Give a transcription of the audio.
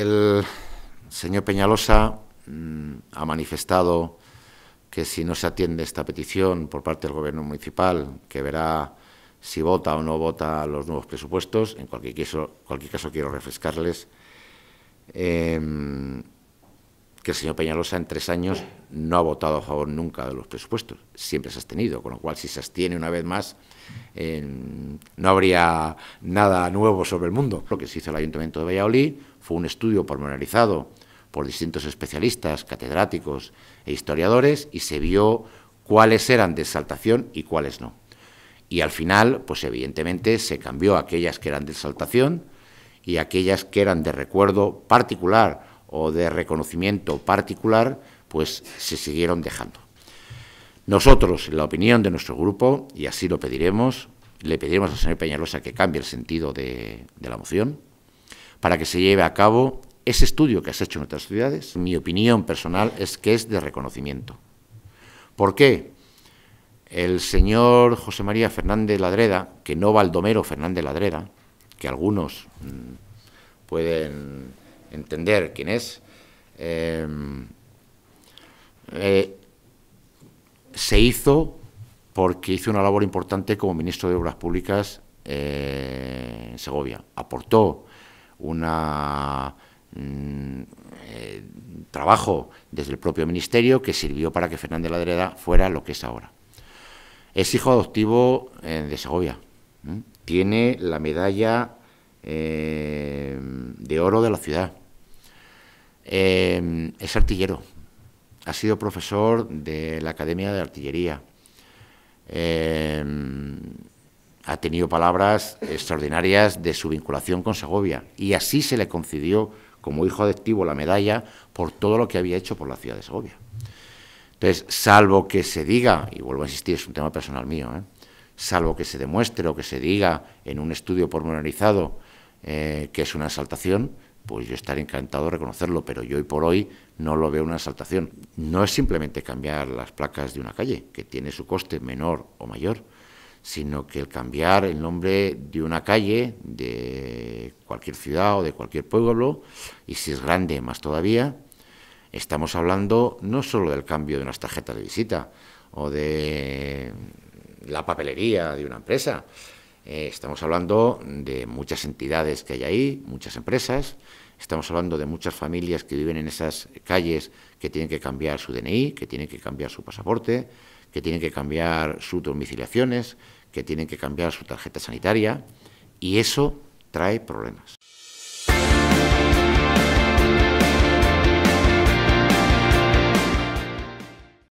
El señor Peñalosa mm, ha manifestado que si no se atiende esta petición por parte del Gobierno municipal, que verá si vota o no vota los nuevos presupuestos. En cualquier caso, cualquier caso quiero refrescarles em, que el señor Peñalosa en tres años no ha votado a favor nunca de los presupuestos, siempre se ha abstenido, con lo cual si se abstiene una vez más eh, no habría nada nuevo sobre el mundo. Lo que se hizo el Ayuntamiento de Valladolid fue un estudio pormenorizado por distintos especialistas, catedráticos e historiadores y se vio cuáles eran de exaltación y cuáles no. Y al final, pues evidentemente se cambió aquellas que eran de exaltación y aquellas que eran de recuerdo particular o de reconocimiento particular, pues se siguieron dejando. Nosotros, en la opinión de nuestro grupo, y así lo pediremos, le pediremos al señor Peñalosa que cambie el sentido de, la moción para que se lleve a cabo ese estudio que has hecho en otras ciudades. Mi opinión personal es que es de reconocimiento. ¿Por qué? El señor José María Fernández Ladreda, que no Baldomero Fernández Ladrera, que algunos mm, pueden entender quién es, em, eh, se hizo porque hizo una labor importante como ministro de Obras Públicas eh, en Segovia. Aportó un mm, eh, trabajo desde el propio ministerio que sirvió para que Fernández de la fuera lo que es ahora. Es hijo adoptivo de Segovia. Tiene la medalla de oro de la ciudad Em, es artillero, ha sido profesor de la Academia de Artillería. Em, ha tenido palabras extraordinarias de su vinculación con Segovia y así se le concedió como hijo adictivo la medalla por todo lo que había hecho por la ciudad de Segovia. Entonces, salvo que se diga, y vuelvo a insistir, es un tema personal mío, ¿eh? salvo que se demuestre o que se diga en un estudio pormenorizado eh, que es una exaltación, pues yo estaré encantado de reconocerlo, pero yo hoy por hoy no lo veo una exaltación. No es simplemente cambiar las placas de una calle, que tiene su coste menor o mayor, sino que el cambiar el nombre de una calle, de cualquier ciudad o de cualquier pueblo, y si es grande más todavía, estamos hablando no solo del cambio de unas tarjetas de visita o de la papelería de una empresa, eh, estamos hablando de muchas entidades que hay ahí, muchas empresas, estamos hablando de muchas familias que viven en esas calles que tienen que cambiar su DNI, que tienen que cambiar su pasaporte, que tienen que cambiar sus domiciliaciones, que tienen que cambiar su tarjeta sanitaria y eso trae problemas.